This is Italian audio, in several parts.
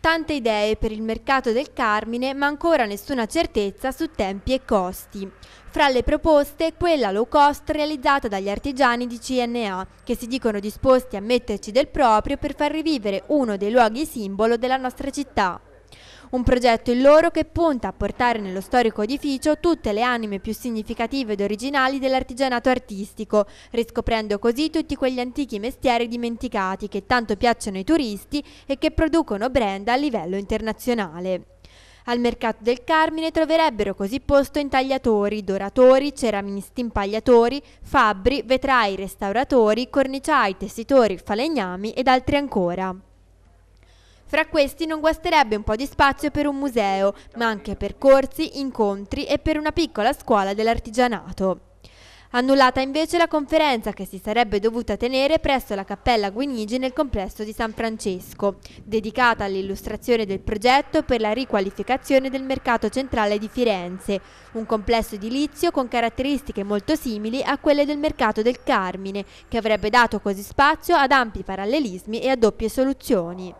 Tante idee per il mercato del Carmine, ma ancora nessuna certezza su tempi e costi. Fra le proposte, quella low cost realizzata dagli artigiani di CNA, che si dicono disposti a metterci del proprio per far rivivere uno dei luoghi simbolo della nostra città. Un progetto il loro che punta a portare nello storico edificio tutte le anime più significative ed originali dell'artigianato artistico, riscoprendo così tutti quegli antichi mestieri dimenticati che tanto piacciono ai turisti e che producono brand a livello internazionale. Al mercato del Carmine troverebbero così posto intagliatori, doratori, ceramisti, impagliatori, fabbri, vetrai, restauratori, corniciai, tessitori, falegnami ed altri ancora. Fra questi non guasterebbe un po' di spazio per un museo, ma anche per corsi, incontri e per una piccola scuola dell'artigianato. Annullata invece la conferenza che si sarebbe dovuta tenere presso la Cappella Guinigi nel complesso di San Francesco, dedicata all'illustrazione del progetto per la riqualificazione del mercato centrale di Firenze, un complesso edilizio con caratteristiche molto simili a quelle del mercato del Carmine, che avrebbe dato così spazio ad ampi parallelismi e a doppie soluzioni.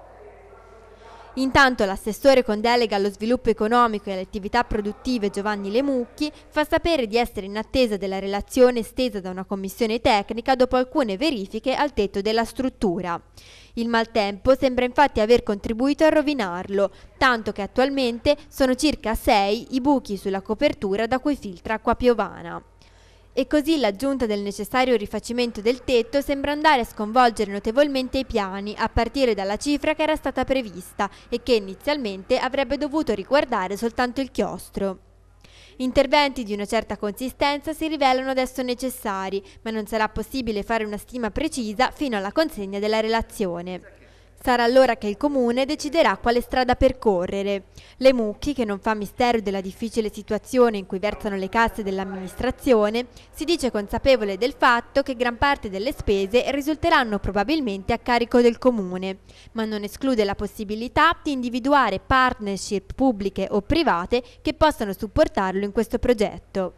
Intanto l'assessore con delega allo sviluppo economico e alle attività produttive Giovanni Lemucchi fa sapere di essere in attesa della relazione stesa da una commissione tecnica dopo alcune verifiche al tetto della struttura. Il maltempo sembra infatti aver contribuito a rovinarlo, tanto che attualmente sono circa sei i buchi sulla copertura da cui filtra acqua piovana e così l'aggiunta del necessario rifacimento del tetto sembra andare a sconvolgere notevolmente i piani, a partire dalla cifra che era stata prevista e che inizialmente avrebbe dovuto riguardare soltanto il chiostro. Interventi di una certa consistenza si rivelano adesso necessari, ma non sarà possibile fare una stima precisa fino alla consegna della relazione. Sarà allora che il comune deciderà quale strada percorrere. Le Mucchi, che non fa mistero della difficile situazione in cui versano le casse dell'amministrazione, si dice consapevole del fatto che gran parte delle spese risulteranno probabilmente a carico del comune, ma non esclude la possibilità di individuare partnership pubbliche o private che possano supportarlo in questo progetto.